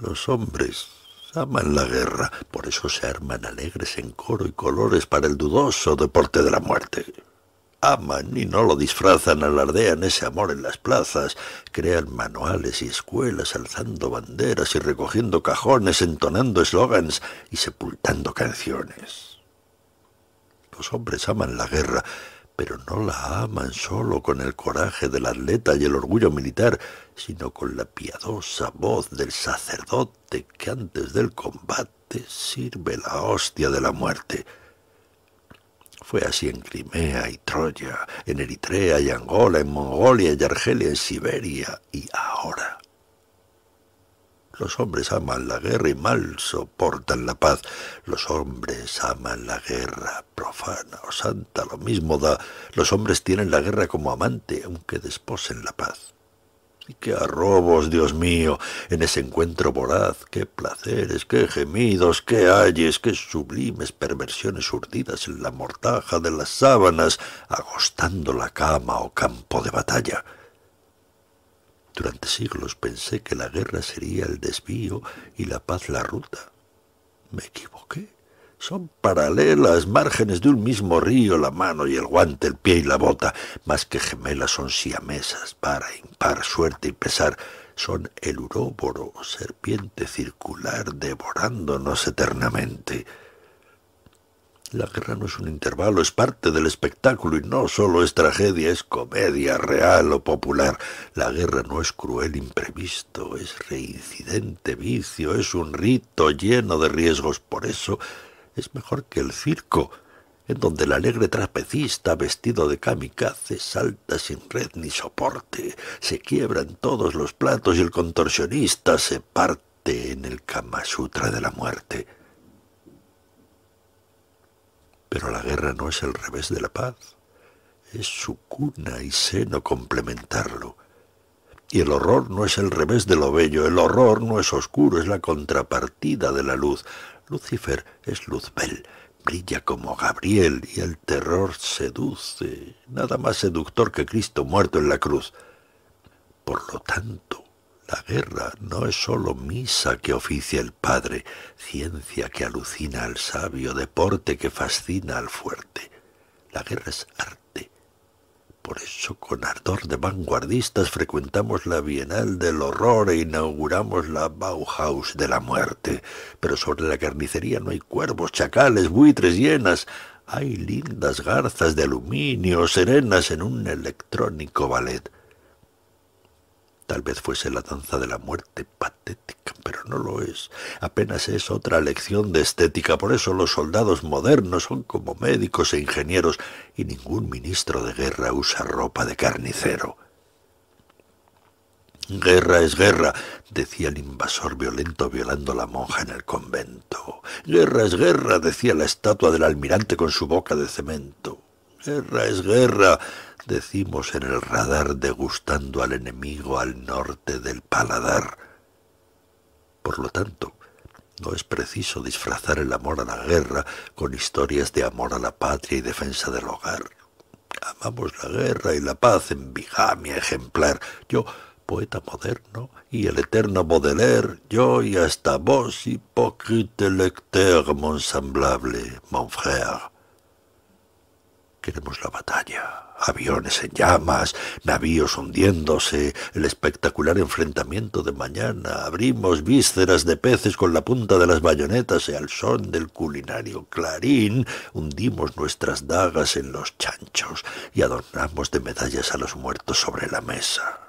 Los hombres aman la guerra, por eso se arman alegres en coro y colores para el dudoso deporte de la muerte. Aman y no lo disfrazan, alardean ese amor en las plazas, crean manuales y escuelas, alzando banderas y recogiendo cajones, entonando eslogans y sepultando canciones. Los hombres aman la guerra, pero no la aman solo con el coraje del atleta y el orgullo militar, sino con la piadosa voz del sacerdote que antes del combate sirve la hostia de la muerte. Fue así en Crimea y Troya, en Eritrea y Angola, en Mongolia y Argelia, en Siberia y ahora los hombres aman la guerra y mal soportan la paz. Los hombres aman la guerra, profana o santa, lo mismo da. Los hombres tienen la guerra como amante, aunque desposen la paz. Y qué arrobos, Dios mío, en ese encuentro voraz, qué placeres, qué gemidos, qué ayes, qué sublimes perversiones urdidas en la mortaja de las sábanas, agostando la cama o campo de batalla. Durante siglos pensé que la guerra sería el desvío y la paz la ruta. Me equivoqué. Son paralelas, márgenes de un mismo río, la mano y el guante, el pie y la bota. Más que gemelas son siamesas, para, impar, suerte y pesar. Son el uróboro, serpiente circular, devorándonos eternamente. La guerra no es un intervalo, es parte del espectáculo y no solo es tragedia, es comedia real o popular. La guerra no es cruel imprevisto, es reincidente vicio, es un rito lleno de riesgos. Por eso es mejor que el circo, en donde el alegre trapecista vestido de kamikaze salta sin red ni soporte, se quiebran todos los platos y el contorsionista se parte en el Kama Sutra de la muerte. Pero la guerra no es el revés de la paz, es su cuna y seno complementarlo. Y el horror no es el revés de lo bello, el horror no es oscuro, es la contrapartida de la luz. Lucifer es Luzbel, brilla como Gabriel y el terror seduce, nada más seductor que Cristo muerto en la cruz. Por lo tanto, la guerra no es sólo misa que oficia el padre, ciencia que alucina al sabio, deporte que fascina al fuerte. La guerra es arte. Por eso, con ardor de vanguardistas, frecuentamos la Bienal del Horror e inauguramos la Bauhaus de la Muerte. Pero sobre la carnicería no hay cuervos, chacales, buitres, hienas. Hay lindas garzas de aluminio serenas en un electrónico ballet. Tal vez fuese la danza de la muerte patética, pero no lo es. Apenas es otra lección de estética. Por eso los soldados modernos son como médicos e ingenieros y ningún ministro de guerra usa ropa de carnicero. Guerra es guerra, decía el invasor violento violando la monja en el convento. Guerra es guerra, decía la estatua del almirante con su boca de cemento. Guerra es guerra, decimos en el radar degustando al enemigo al norte del paladar. Por lo tanto, no es preciso disfrazar el amor a la guerra con historias de amor a la patria y defensa del hogar. Amamos la guerra y la paz en bigamia ejemplar. Yo, poeta moderno, y el eterno Baudelaire, yo y hasta vos, hipócrite lecteur semblable, mon frère. Queremos la batalla, aviones en llamas, navíos hundiéndose, el espectacular enfrentamiento de mañana. Abrimos vísceras de peces con la punta de las bayonetas y al son del culinario clarín hundimos nuestras dagas en los chanchos y adornamos de medallas a los muertos sobre la mesa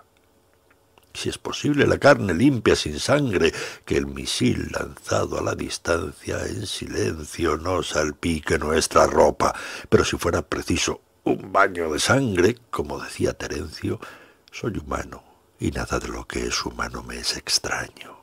si es posible, la carne limpia sin sangre, que el misil lanzado a la distancia en silencio no salpique nuestra ropa. Pero si fuera preciso un baño de sangre, como decía Terencio, soy humano y nada de lo que es humano me es extraño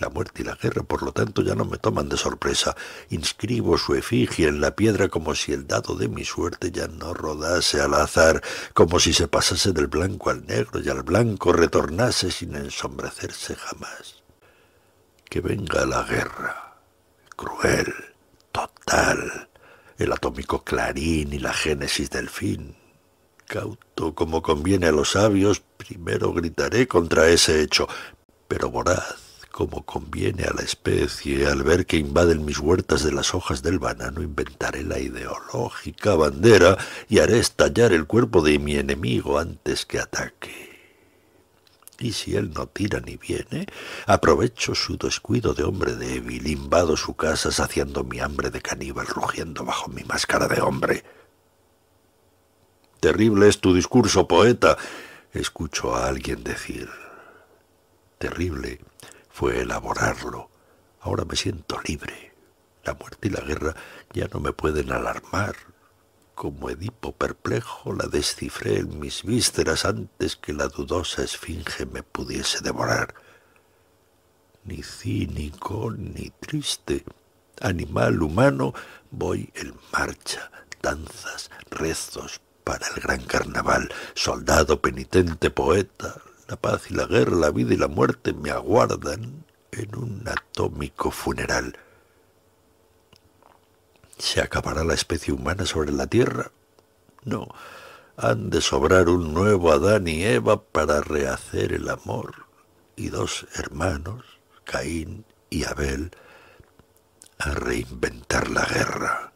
la muerte y la guerra, por lo tanto ya no me toman de sorpresa. Inscribo su efigie en la piedra como si el dado de mi suerte ya no rodase al azar, como si se pasase del blanco al negro y al blanco retornase sin ensombrecerse jamás. Que venga la guerra, cruel, total, el atómico clarín y la génesis del fin. Cauto como conviene a los sabios, primero gritaré contra ese hecho, pero voraz, como conviene a la especie, al ver que invaden mis huertas de las hojas del banano, inventaré la ideológica bandera y haré estallar el cuerpo de mi enemigo antes que ataque. Y si él no tira ni viene, aprovecho su descuido de hombre débil, invado su casa saciando mi hambre de caníbal, rugiendo bajo mi máscara de hombre. Terrible es tu discurso, poeta, escucho a alguien decir. Terrible fue elaborarlo. Ahora me siento libre. La muerte y la guerra ya no me pueden alarmar. Como Edipo perplejo la descifré en mis vísceras antes que la dudosa esfinge me pudiese devorar. Ni cínico ni triste, animal humano, voy en marcha, danzas, rezos para el gran carnaval, soldado penitente, poeta, la paz y la guerra, la vida y la muerte me aguardan en un atómico funeral. ¿Se acabará la especie humana sobre la Tierra? No, han de sobrar un nuevo Adán y Eva para rehacer el amor, y dos hermanos, Caín y Abel, a reinventar la guerra.